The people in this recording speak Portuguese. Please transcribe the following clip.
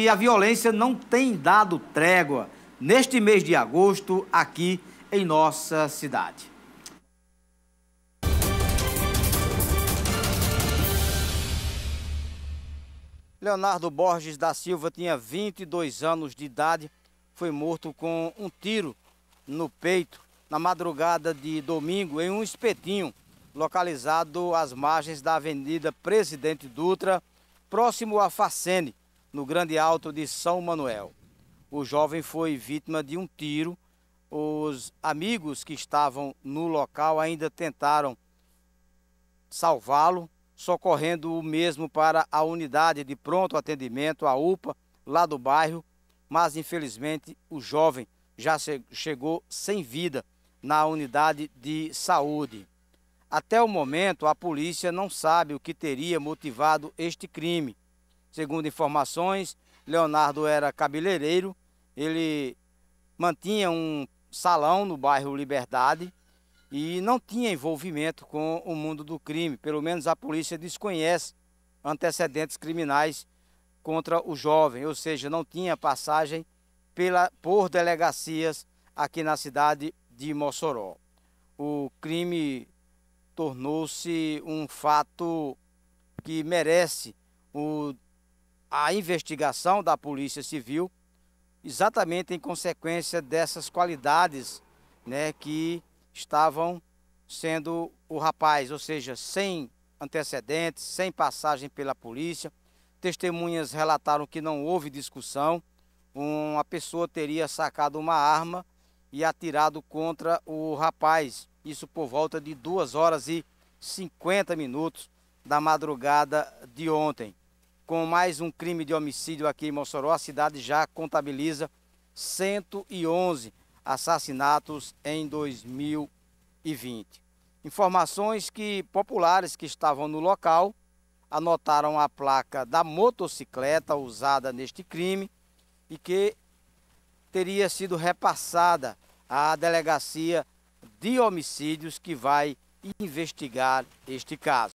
E a violência não tem dado trégua neste mês de agosto aqui em nossa cidade. Leonardo Borges da Silva tinha 22 anos de idade, foi morto com um tiro no peito na madrugada de domingo em um espetinho localizado às margens da Avenida Presidente Dutra, próximo à Facene, no Grande Alto de São Manuel. O jovem foi vítima de um tiro. Os amigos que estavam no local ainda tentaram salvá-lo, socorrendo o mesmo para a unidade de pronto atendimento, a UPA, lá do bairro, mas infelizmente o jovem já chegou sem vida na unidade de saúde. Até o momento, a polícia não sabe o que teria motivado este crime. Segundo informações, Leonardo era cabeleireiro, ele mantinha um salão no bairro Liberdade e não tinha envolvimento com o mundo do crime. Pelo menos a polícia desconhece antecedentes criminais contra o jovem, ou seja, não tinha passagem pela, por delegacias aqui na cidade de Mossoró. O crime tornou-se um fato que merece o a investigação da Polícia Civil, exatamente em consequência dessas qualidades né, que estavam sendo o rapaz, ou seja, sem antecedentes, sem passagem pela polícia. Testemunhas relataram que não houve discussão. Uma pessoa teria sacado uma arma e atirado contra o rapaz. Isso por volta de 2 horas e 50 minutos da madrugada de ontem com mais um crime de homicídio aqui em Mossoró, a cidade já contabiliza 111 assassinatos em 2020. Informações que populares que estavam no local anotaram a placa da motocicleta usada neste crime e que teria sido repassada à delegacia de homicídios que vai investigar este caso.